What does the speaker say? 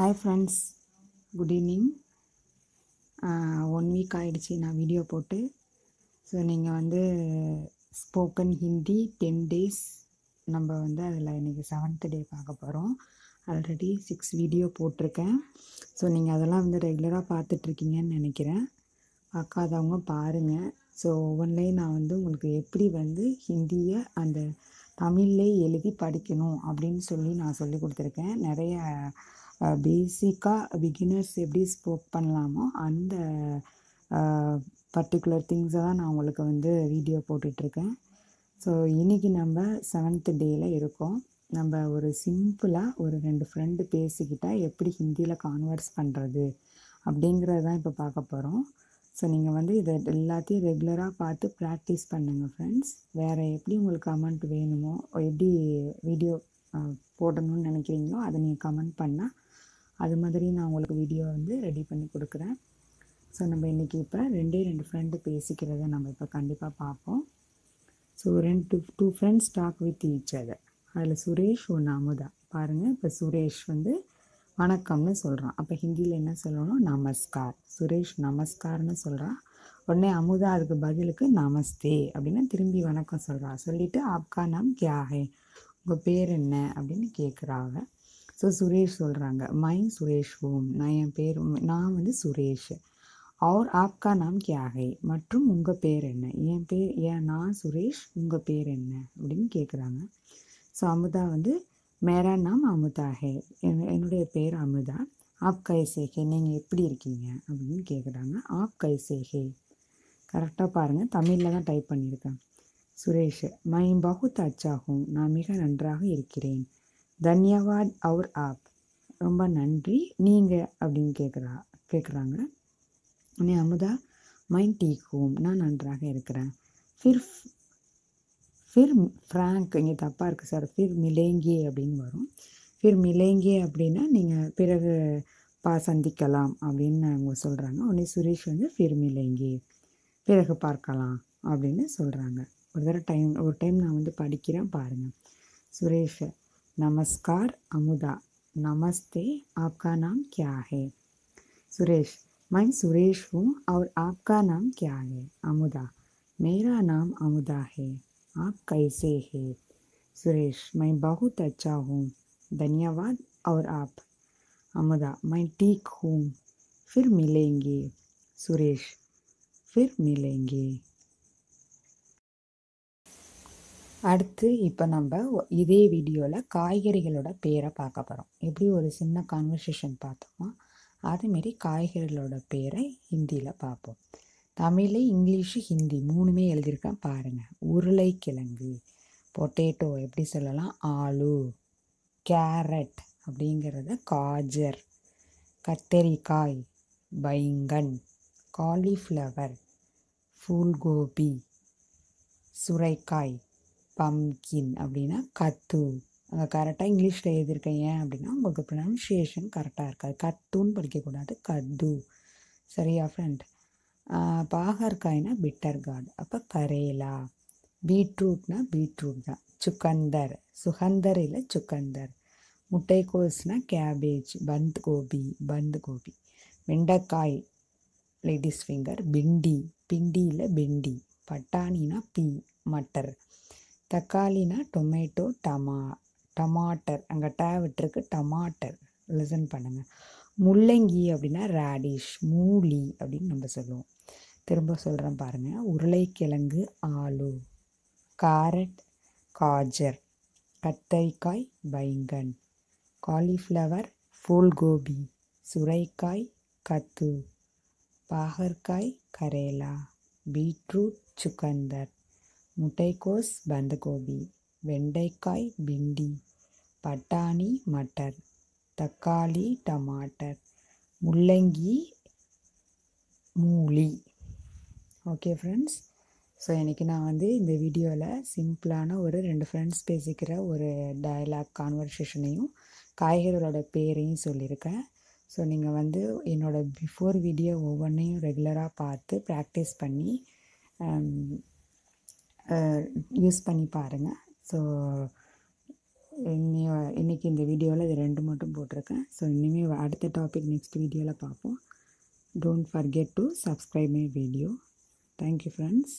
hi friends good evening one week ஆகிடுச்சி நான் video போட்டு ஸோ நீங்கள் வந்து ஸ்போக்கன் ஹிந்தி டென் டேஸ் நம்ம வந்து அதில் இன்றைக்கி செவன்த் டே பார்க்க போகிறோம் ஆல்ரெடி சிக்ஸ் வீடியோ போட்டிருக்கேன் ஸோ நீங்கள் அதெல்லாம் வந்து ரெகுலராக பார்த்துட்ருக்கீங்கன்னு நினைக்கிறேன் பார்க்காதவங்க பாருங்கள் ஸோ ஒவ்வொன்றையும் நான் வந்து உங்களுக்கு எப்படி வந்து ஹிந்தியை அந்த தமிழ்லேயே எழுதி படிக்கணும் அப்படின்னு சொல்லி நான் சொல்லி கொடுத்துருக்கேன் நிறைய பேசிக்காக பிகினர்ஸ் எப்படி ஸ்போக் பண்ணலாமோ அந்த பர்டிகுலர் திங்ஸை தான் நான் உங்களுக்கு வந்து வீடியோ போட்டுட்ருக்கேன் ஸோ இன்றைக்கி நம்ம செவன்த் டேயில் இருக்கோம் நம்ம ஒரு சிம்பிளாக ஒரு ரெண்டு ஃப்ரெண்டு பேசிக்கிட்டால் எப்படி ஹிந்தியில் கான்வர்ஸ் பண்ணுறது அப்படிங்கிறது தான் இப்போ பார்க்க போகிறோம் ஸோ நீங்கள் வந்து இதை எல்லாத்தையும் ரெகுலராக பார்த்து ப்ராக்டிஸ் பண்ணுங்கள் ஃப்ரெண்ட்ஸ் வேறு எப்படி உங்களுக்கு கமெண்ட் வேணுமோ எப்படி வீடியோ போடணும்னு நினைக்கிறீங்களோ அதை நீங்கள் கமெண்ட் பண்ணால் அது மாதிரி நான் உங்களுக்கு வீடியோ வந்து ரெடி பண்ணி கொடுக்குறேன் ஸோ நம்ம இன்றைக்கி இப்போ ரெண்டே ரெண்டு ஃப்ரெண்டு பேசிக்கிறத நம்ம இப்போ கண்டிப்பாக பார்ப்போம் ஸோ ரெண்டு two friends talk with each other அதில் சுரேஷ் ஒன்று அமுதா பாருங்கள் இப்போ சுரேஷ் வந்து வணக்கம்னு சொல்கிறான் அப்போ ஹிந்தியில் என்ன சொல்லணும் நமஸ்கார் சுரேஷ் நமஸ்கார்னு சொல்கிறான் உடனே அமுதா அதுக்கு பதிலுக்கு நமஸ்தே அப்படின்னு திரும்பி வணக்கம் சொல்கிறா சொல்லிவிட்டு ஆப்கா நாம் கியா உங்கள் பேர் என்ன அப்படின்னு கேட்குறாங்க ஸோ சுரேஷ் சொல்கிறாங்க மை சுரேஷ் ஓம் நான் என் பேர் நான் வந்து சுரேஷ் அவர் ஆப்கா நாம் கியாகை மற்றும் உங்கள் பேர் என்ன என் பேர் ஏன் நான் சுரேஷ் உங்கள் பேர் என்ன அப்படின்னு கேட்குறாங்க ஸோ அமுதா வந்து மேரா நாம் அமுதா ஹே என்னுடைய பேர் அமுதா ஆப் கைசே ஹே நீங்கள் எப்படி இருக்கீங்க அப்படின்னு கேட்குறாங்க ஆப் கைசே கரெக்டாக பாருங்கள் தமிழில் தான் டைப் பண்ணியிருக்கேன் சுரேஷ் மை பகுத் அச்சாகும் நான் மிக நன்றாக இருக்கிறேன் தன்யவாத் அவர் ஆப் ரொம்ப நன்றி நீங்கள் அப்படின்னு கேட்குறா கேட்குறாங்க அண்ணே அமுதா மைண்ட் டீ ஹோம் நான் நன்றாக இருக்கிறேன் ஃபிர் ஃபிர் ஃப்ராங்க் இங்கே தப்பாக இருக்குது சார் ஃபிர் மிலேங்கே அப்படின்னு வரும் ஃபிர் மிலேங்கே அப்படின்னா நீங்கள் பிறகு பா சந்திக்கலாம் அப்படின்னு அவங்க சொல்கிறாங்க உடனே சுரேஷ் வந்து ஃபிர் மிலேங்கி பிறகு பார்க்கலாம் அப்படின்னு சொல்கிறாங்க ஒரு தடவை டைம் ஒரு டைம் நான் வந்து படிக்கிறேன் பாருங்கள் சுரேஷை नमस्कार अमुदा नमस्ते आपका नाम क्या है सुरेश मैं सुरेश हूँ और आपका नाम क्या है अमुदा मेरा नाम अमुदा है आप कैसे हैं सुरेश मैं बहुत अच्छा हूँ धन्यवाद और आप अमुदा मैं ठीक हूँ फिर मिलेंगे सुरेश फिर मिलेंगे அடுத்து இப்போ நம்ம இதே வீடியோவில் காய்கறிகளோட பேரை பார்க்க போகிறோம் எப்படி ஒரு சின்ன கான்வர்சேஷன் பார்த்தோமா அதேமாரி காய்கறிகளோட பேரை ஹிந்தியில் பார்ப்போம் தமிழ் இங்கிலீஷு ஹிந்தி மூணுமே எழுதியிருக்கேன் பாருங்கள் உருளைக்கிழங்கு பொட்டேட்டோ எப்படி சொல்லலாம் ஆலு கேரட் அப்படிங்கிறத காஜர் கத்தரிக்காய் பைங்கன் காலிஃப்ளவர் ஃபூல்கோபி சுரைக்காய் பம்கின் அப்படின்னா கத்து அங்கே கரெக்டாக இங்கிலீஷில் எழுதியிருக்கேன் ஏன் அப்படின்னா உங்களுக்கு ப்ரொனன்சியேஷன் கரெக்டாக இருக்காது கத்துன்னு படிக்கக்கூடாது கத்து சரியா ஃப்ரெண்ட் பாகற்காய்னா பிட்டர் கார்டு அப்போ கரேலா பீட்ரூட்னா பீட்ரூட் தான் சுக்கந்தர் சுகந்தர் இல்லை சுக்கந்தர் முட்டைக்கோஸ்னால் கேபேஜ் பந்த் கோபி பந்த் கோபி வெண்டைக்காய் லேடிஸ் ஃபிங்கர் பிண்டி பிண்டியில் பிண்டி பட்டாணினா பி மட்டர் தக்காளினா டொமேட்டோ டமா டமாட்டர் அங்கே டே விட்டுருக்கு டமாட்டர் லிசன் பண்ணுங்கள் முள்ளங்கி அப்படின்னா ரேடிஷ் மூலி அப்படின்னு நம்ம சொல்லுவோம் திரும்ப சொல்கிறேன் பாருங்கள் உருளைக்கிழங்கு ஆலு காரட் காஜர் கத்தரிக்காய் பைங்கன் காலிஃப்ளவர் ஃபூல்கோபி சுரைக்காய் கத்து பாகற்காய் கரேலா பீட்ரூட் சுக்கந்தர் முட்டைக்கோஸ் பந்தகோபி வெண்டைக்காய் பிண்டி பட்டாணி மட்டர் தக்காளி டமாட்டர் முள்ளங்கி மூலி ஓகே ஃப்ரெண்ட்ஸ் ஸோ இன்றைக்கி நான் வந்து இந்த வீடியோவில் சிம்பிளான ஒரு ரெண்டு ஃப்ரெண்ட்ஸ் பேசிக்கிற ஒரு டயலாக் கான்வர்சேஷனையும் காய்கறிகளோட பேரையும் சொல்லியிருக்கேன் ஸோ நீங்கள் வந்து என்னோடய பிஃபோர் வீடியோ ஒவ்வொன்றையும் ரெகுலராக பார்த்து ப்ராக்டிஸ் பண்ணி um, யூஸ் பண்ணி பாருங்கள் ஸோ இன்னி இன்றைக்கி இந்த வீடியோவில் இது ரெண்டு மட்டும் போட்டிருக்கேன் ஸோ இனிமேல் அடுத்த டாபிக் நெக்ஸ்ட் வீடியோவில் பார்ப்போம் don't forget to subscribe my video you friends